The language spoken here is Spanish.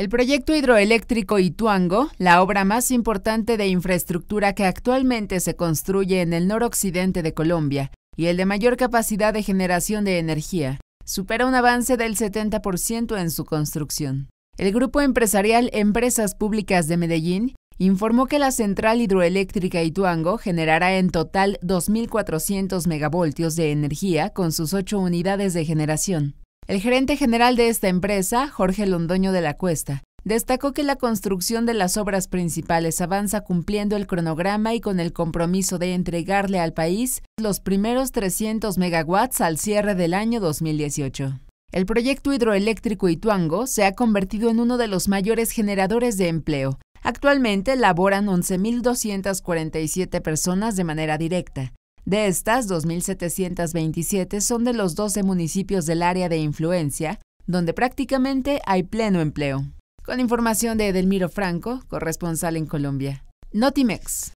El proyecto hidroeléctrico Ituango, la obra más importante de infraestructura que actualmente se construye en el noroccidente de Colombia y el de mayor capacidad de generación de energía, supera un avance del 70% en su construcción. El grupo empresarial Empresas Públicas de Medellín informó que la central hidroeléctrica Ituango generará en total 2.400 megavoltios de energía con sus ocho unidades de generación. El gerente general de esta empresa, Jorge Londoño de la Cuesta, destacó que la construcción de las obras principales avanza cumpliendo el cronograma y con el compromiso de entregarle al país los primeros 300 megawatts al cierre del año 2018. El proyecto hidroeléctrico Ituango se ha convertido en uno de los mayores generadores de empleo. Actualmente laboran 11.247 personas de manera directa, de estas, 2.727 son de los 12 municipios del área de influencia, donde prácticamente hay pleno empleo. Con información de Edelmiro Franco, corresponsal en Colombia. Notimex.